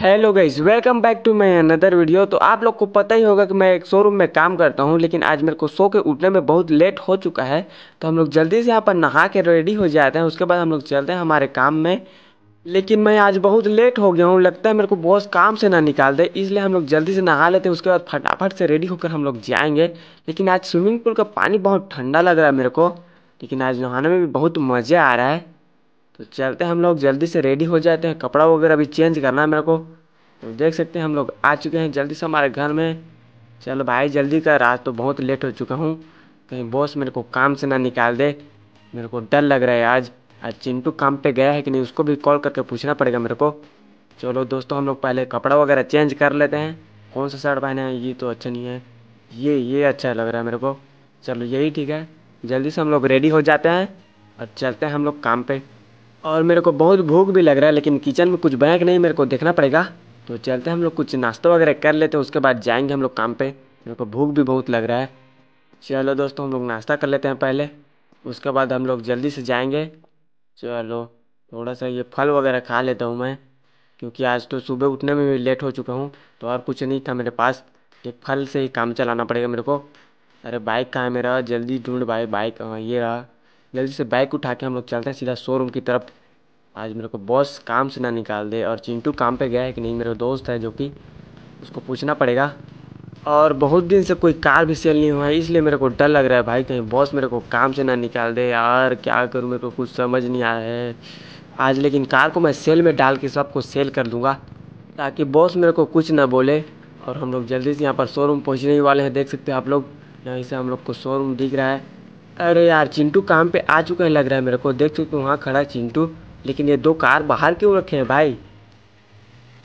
hello guys welcome back to my another video तो आप लोग को पता ही होगा कि मैं एक शोरूम में काम करता हूँ लेकिन आज मेरे को सो के उठने में बहुत लेट हो चुका है तो हम लोग जल्दी से यहाँ पर नहा के रेडी हो जाते हैं उसके बाद हम लोग चलते हैं हमारे काम में लेकिन मैं आज बहुत लेट हो गया हूँ लगता है मेरे को बहुत काम से ना निकाल दे इसलिए हम लोग जल्दी से नहा लेते हैं उसके बाद फटाफट से रेडी होकर हम लोग जाएँगे लेकिन आज स्विमिंग पूल का पानी बहुत ठंडा लग रहा है मेरे को लेकिन आज नहाने में भी बहुत मज़ा आ रहा है तो चलते हम लोग जल्दी से रेडी हो जाते हैं कपड़ा वगैरह भी चेंज करना है मेरे को तो देख सकते हैं हम लोग आ चुके हैं जल्दी से हमारे घर में चलो भाई जल्दी कर आज तो बहुत लेट हो चुका हूँ कहीं बॉस मेरे को काम से ना निकाल दे मेरे को डर लग रहा है आज आज चिंटू काम पे गया है कि नहीं उसको भी कॉल करके पूछना पड़ेगा मेरे को चलो दोस्तों हम लोग पहले कपड़ा वगैरह चेंज कर लेते हैं कौन सा शर्ट पहने ये तो अच्छा नहीं है ये ये अच्छा लग रहा है मेरे को चलो यही ठीक है जल्दी से हम लोग रेडी हो जाते हैं और चलते हैं हम लोग काम पर और मेरे को बहुत भूख भी लग रहा है लेकिन किचन में कुछ बैग नहीं मेरे को देखना पड़ेगा तो चलते हम लोग कुछ नाश्ता वगैरह कर लेते हैं उसके बाद जाएंगे हम लोग काम पे मेरे को भूख भी बहुत लग रहा है चलो दोस्तों हम लोग नाश्ता कर लेते हैं पहले उसके बाद हम लोग जल्दी से जाएंगे चलो थोड़ा सा ये फल वगैरह खा लेता हूँ मैं क्योंकि आज तो सुबह उठने में भी लेट हो चुका हूँ तो और कुछ नहीं था मेरे पास एक फल से ही काम चलाना पड़ेगा मेरे को अरे बाइक कहाँ है मेरा जल्दी ढूंढ भाई बाइक हाँ, ये रहा जल्दी से बाइक उठा के हम लोग चलते हैं सीधा शोरूम की तरफ आज मेरे को बॉस काम से ना निकाल दे और चिंटू काम पे गया है कि नहीं मेरा दोस्त है जो कि उसको पूछना पड़ेगा और बहुत दिन से कोई कार भी सेल नहीं हुआ है इसलिए मेरे को डर लग रहा है भाई कहीं बॉस मेरे को काम से ना निकाल दे यार क्या करूँ मेरे को कुछ समझ नहीं आया है आज लेकिन कार को मैं सेल में डाल के सबको सेल कर दूँगा ताकि बॉस मेरे को कुछ ना बोले और हम लोग जल्दी से यहाँ पर शोरूम पहुँचने ही वाले हैं देख सकते हैं आप लोग यहीं से हम लोग को शोरूम दिख रहा है अरे यार चिंटू काम पे आ चुके हैं लग रहा है मेरे को देख चुके वहाँ खड़ा चिंटू लेकिन ये दो कार बाहर क्यों रखे हैं भाई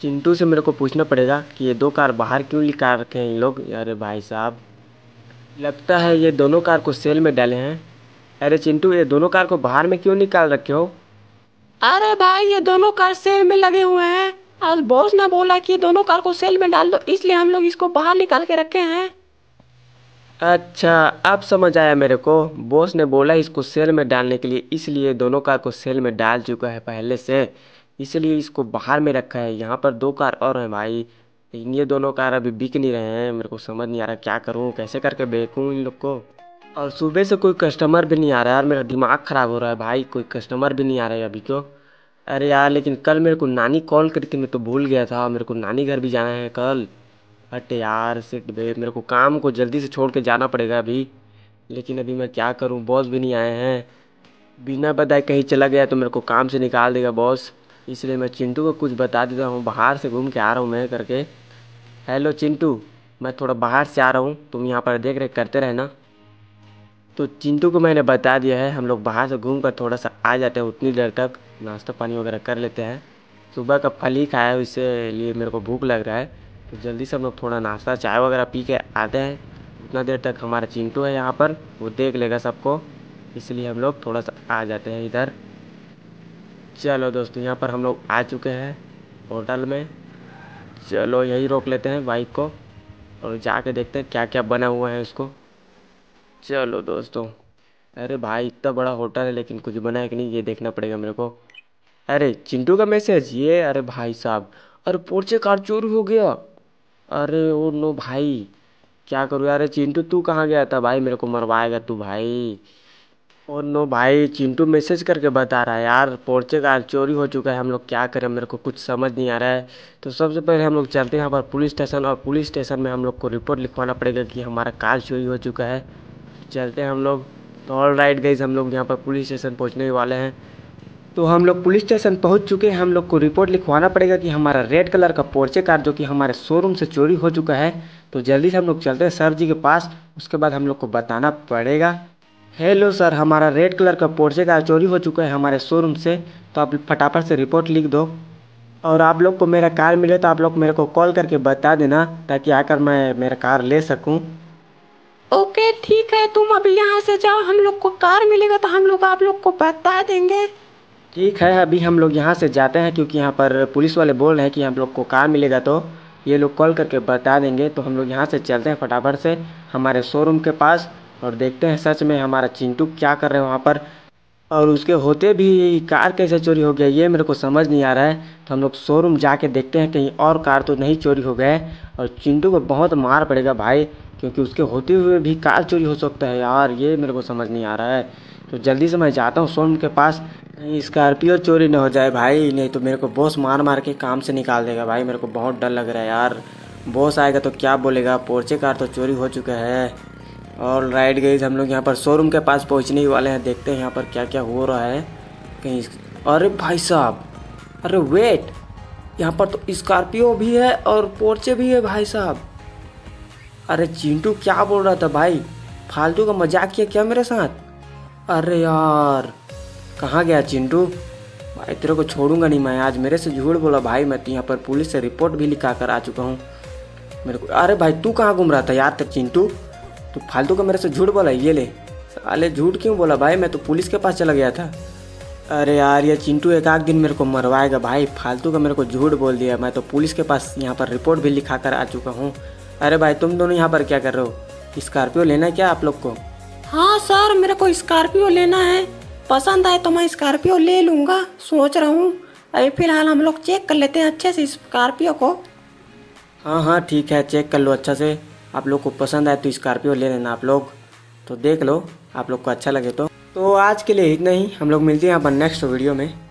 चिंटू से मेरे को पूछना पड़ेगा कि ये दो कार बाहर क्यों निकाल रखे हैं इन लोग अरे भाई साहब लगता है ये दोनों कार को सेल में डाले हैं अरे चिंटू ये दोनों कार को बाहर में क्यों निकाल रखे हो अरे भाई ये दोनों कार सेल में लगे हुए हैं और बॉस ने बोला कि दोनों कार को सेल में डाल दो इसलिए हम लोग इसको बाहर निकाल के रखे हैं अच्छा अब समझ आया मेरे को बॉस ने बोला इसको सेल में डालने के लिए इसलिए दोनों कार को सेल में डाल चुका है पहले से इसलिए इसको बाहर में रखा है यहाँ पर दो कार और हैं भाई लेकिन ये दोनों कार अभी बिक नहीं रहे हैं मेरे को समझ नहीं आ रहा क्या करूँ कैसे करके बेचूँ इन लोग को और सुबह से कोई कस्टमर भी नहीं आ रहा यार मेरा दिमाग ख़राब हो रहा है भाई कोई कस्टमर भी नहीं आ रहा है अभी क्यों अरे यार लेकिन कल मेरे को नानी कॉल करके मैं तो भूल गया था मेरे को नानी घर भी जाना है कल हट यार सिट बे मेरे को काम को जल्दी से छोड़ के जाना पड़ेगा अभी लेकिन अभी मैं क्या करूँ बॉस भी नहीं आए हैं बिना बताए कहीं चला गया तो मेरे को काम से निकाल देगा बॉस इसलिए मैं चिंटू को कुछ बता देता हूँ बाहर से घूम के आ रहा हूँ मैं करके हेलो चिंटू मैं थोड़ा बाहर से आ रहा हूँ तुम यहाँ पर देख रेख करते रहना तो चिंटू को मैंने बता दिया है हम लोग बाहर से घूम कर थोड़ा सा आ जाते हैं उतनी देर तक नाश्ता पानी वगैरह कर लेते हैं सुबह का फल ही खाया है इसलिए मेरे को भूख लग रहा है तो जल्दी से हम लोग थोड़ा नाश्ता चाय वगैरह पी के आते हैं उतना देर तक हमारा चिंटू है यहाँ पर वो देख लेगा सबको इसलिए हम लोग थोड़ा सा आ जाते हैं इधर चलो दोस्तों यहाँ पर हम लोग आ चुके हैं होटल में चलो यही रोक लेते हैं बाइक को और जा देखते हैं क्या क्या बना हुआ है उसको चलो दोस्तों अरे भाई इतना बड़ा होटल है लेकिन कुछ बना है कि नहीं ये देखना पड़ेगा मेरे को अरे चिंटू का मैसेज ये अरे भाई साहब अरे पोर्चे कार चोरी हो गया अरे ओ नो भाई क्या करूँ यार चिंटू तू कहाँ गया था भाई मेरे को मरवाएगा तू भाई ओ नो भाई चिंटू मैसेज करके बता रहा है यार पोर्चे कार चोरी हो चुका है हम लोग क्या करें मेरे को कुछ समझ नहीं आ रहा है तो सबसे पहले हम लोग चलते हैं यहाँ पर पुलिस स्टेशन और पुलिस स्टेशन में हम लोग को रिपोर्ट लिखवाना पड़ेगा कि हमारा कार चोरी हो चुका है चलते हैं हम लोग तो ऑल राइट गई हम लोग यहाँ पर पुलिस स्टेशन पहुँचने वाले हैं तो हम लोग पुलिस स्टेशन पहुंच चुके हैं हम लोग को रिपोर्ट लिखवाना पड़ेगा कि हमारा रेड कलर का पोर्चे कार जो कि हमारे शोरूम से चोरी हो चुका है तो जल्दी से हम लोग चलते हैं सर जी के पास उसके बाद हम लोग को बताना पड़ेगा हेलो सर हमारा रेड कलर का पोर्चे कार चोरी हो चुका है हमारे शोरूम से तो आप फटाफट से रिपोर्ट लिख दो और आप लोग को मेरा कार मिले तो आप लोग मेरे को कॉल करके बता देना ताकि आकर मैं मेरा कार ले सकूँ ओके ठीक है तुम अभी यहाँ से जाओ हम लोग को कार मिलेगा तो हम लोग आप लोग को बता देंगे ठीक है अभी हम लोग यहाँ से जाते हैं क्योंकि यहाँ पर पुलिस वाले बोल रहे हैं कि हम लोग को कार मिलेगा तो ये लोग कॉल करके बता देंगे तो हम लोग यहाँ से चलते हैं फटाफट से हमारे शोरूम के पास और देखते हैं सच में हमारा चिंटू क्या कर रहे हैं वहाँ पर और उसके होते भी कार कैसे चोरी हो गया ये मेरे को समझ नहीं आ रहा है तो हम लोग शोरूम जाके देखते हैं कहीं और कार तो नहीं चोरी हो गए और चिंटू को बहुत मार पड़ेगा भाई क्योंकि उसके होते हुए भी कार चोरी हो सकता है यार ये मेरे को समझ नहीं आ रहा है तो जल्दी से मैं जाता हूँ शोरूम के पास कहीं स्कॉर्पियो चोरी ना हो जाए भाई नहीं तो मेरे को बॉस मार मार के काम से निकाल देगा भाई मेरे को बहुत डर लग रहा है यार बॉस आएगा तो क्या बोलेगा पोर्चे कार तो चोरी हो चुका है और राइड गई हम लोग यहाँ पर शोरूम के पास पहुँचने ही वाले हैं देखते हैं यहाँ पर क्या क्या हो रहा है कहीं अरे भाई साहब अरे वेट यहाँ पर तो स्कॉर्पियो भी है और पोर्चे भी है भाई साहब अरे चिंटू क्या बोल रहा था भाई फालतू का मजाक किया क्या मेरे साथ अरे यार कहाँ गया चिंटू भाई तेरे को छोड़ूंगा नहीं मैं आज मेरे से झूठ बोला भाई मैं तो यहाँ पर पुलिस से रिपोर्ट भी लिखा कर आ चुका हूँ मेरे को अरे भाई तू कहाँ घूम रहा था यार तक चिंटू तू फालतू का मेरे से झूठ बोला ये ले अरे झूठ क्यों बोला भाई मैं तो पुलिस के पास चला गया था अरे यार ये चिंटू एक आध दिन मेरे को मरवाएगा भाई फालतू का मेरे को झूठ बोल दिया मैं तो पुलिस के पास यहाँ पर रिपोर्ट भी लिखा कर आ चुका हूँ अरे भाई तुम दोनों यहाँ पर क्या कर रहे हो स्कॉर्पियो लेना है क्या आप लोग को हाँ सर मेरे को स्कॉर्पियो लेना है पसंद आए तो मैं स्कॉर्पियो ले लूँगा सोच रहा हूँ अभी फ़िलहाल हम लोग चेक कर लेते हैं अच्छे से स्कॉर्पियो को हाँ हाँ ठीक है चेक कर लो अच्छा से आप लोग को पसंद आए तो स्कॉर्पियो ले लेना आप लोग तो देख लो आप लोग को अच्छा लगे तो तो आज के लिए इतना ही हम लोग मिलते हैं अपन नेक्स्ट वीडियो में